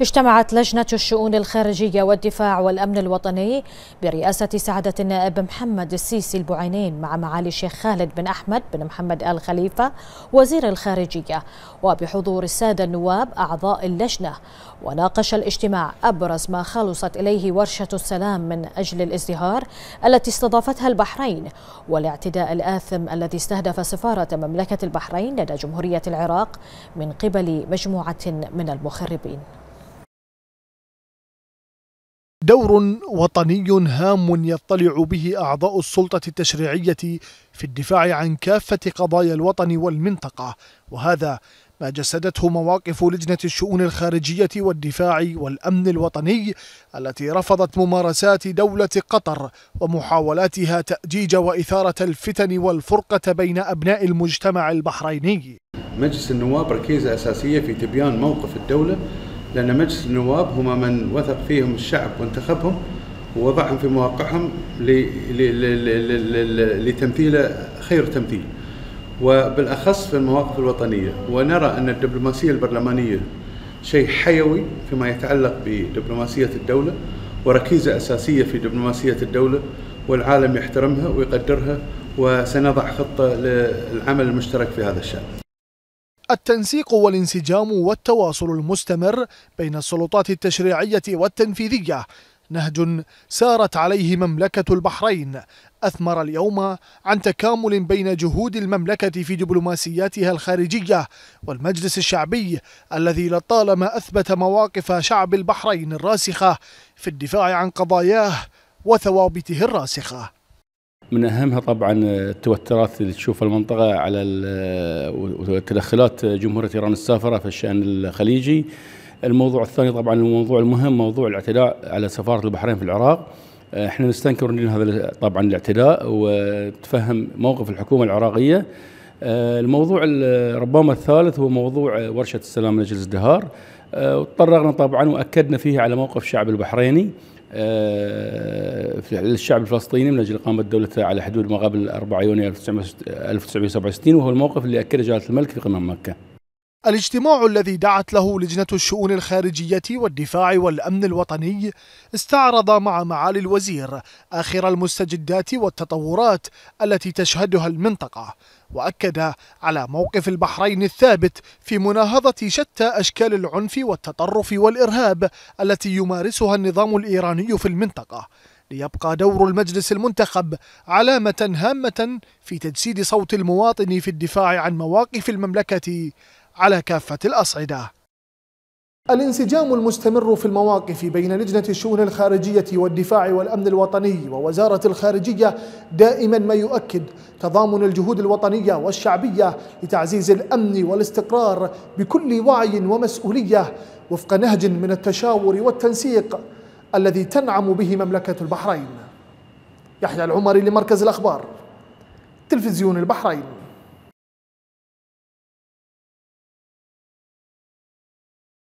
اجتمعت لجنة الشؤون الخارجية والدفاع والأمن الوطني برئاسة سعادة النائب محمد السيسي البعينين مع معالي الشيخ خالد بن أحمد بن محمد آل خليفة وزير الخارجية وبحضور السادة النواب أعضاء اللجنة وناقش الاجتماع أبرز ما خلصت إليه ورشة السلام من أجل الازدهار التي استضافتها البحرين والاعتداء الآثم الذي استهدف سفارة مملكة البحرين لدى جمهورية العراق من قبل مجموعة من المخربين دور وطني هام يطلع به أعضاء السلطة التشريعية في الدفاع عن كافة قضايا الوطن والمنطقة وهذا ما جسدته مواقف لجنة الشؤون الخارجية والدفاع والأمن الوطني التي رفضت ممارسات دولة قطر ومحاولاتها تأجيج وإثارة الفتن والفرقة بين أبناء المجتمع البحريني مجلس النواب ركيزة أساسية في تبيان موقف الدولة لأن مجلس النواب هم من وثق فيهم الشعب وانتخبهم ووضعهم في مواقعهم لتمثيل خير تمثيل وبالأخص في المواقف الوطنية ونرى أن الدبلوماسية البرلمانية شيء حيوي فيما يتعلق بدبلوماسية الدولة وركيزة أساسية في دبلوماسية الدولة والعالم يحترمها ويقدرها وسنضع خطة للعمل المشترك في هذا الشأن التنسيق والانسجام والتواصل المستمر بين السلطات التشريعية والتنفيذية نهج سارت عليه مملكة البحرين أثمر اليوم عن تكامل بين جهود المملكة في دبلوماسياتها الخارجية والمجلس الشعبي الذي لطالما أثبت مواقف شعب البحرين الراسخة في الدفاع عن قضاياه وثوابته الراسخة من اهمها طبعا التوترات اللي تشوف المنطقه على وتدخلات جمهوريه ايران السافره في الشان الخليجي. الموضوع الثاني طبعا الموضوع المهم موضوع الاعتداء على سفاره البحرين في العراق. احنا نستنكر هذا طبعا الاعتداء وتفهم موقف الحكومه العراقيه. الموضوع ربما الثالث هو موضوع ورشه السلام لجلس دهار. وتطرقنا أه، طبعا واكدنا فيه على موقف الشعب البحريني. آه، للشعب الفلسطيني من اجل اقامه دولته على حدود ما قبل 4 يونيو 1967 وهو الموقف اللي اكده جلاله الملك في قمه مكه. الاجتماع الذي دعت له لجنة الشؤون الخارجية والدفاع والأمن الوطني استعرض مع معالي الوزير آخر المستجدات والتطورات التي تشهدها المنطقة وأكد على موقف البحرين الثابت في مناهضة شتى أشكال العنف والتطرف والإرهاب التي يمارسها النظام الإيراني في المنطقة ليبقى دور المجلس المنتخب علامة هامة في تجسيد صوت المواطن في الدفاع عن مواقف المملكة على كافة الأصعدة الانسجام المستمر في المواقف بين لجنة الشؤون الخارجية والدفاع والأمن الوطني ووزارة الخارجية دائما ما يؤكد تضامن الجهود الوطنية والشعبية لتعزيز الأمن والاستقرار بكل وعي ومسؤولية وفق نهج من التشاور والتنسيق الذي تنعم به مملكة البحرين يحيى العمري لمركز الأخبار تلفزيون البحرين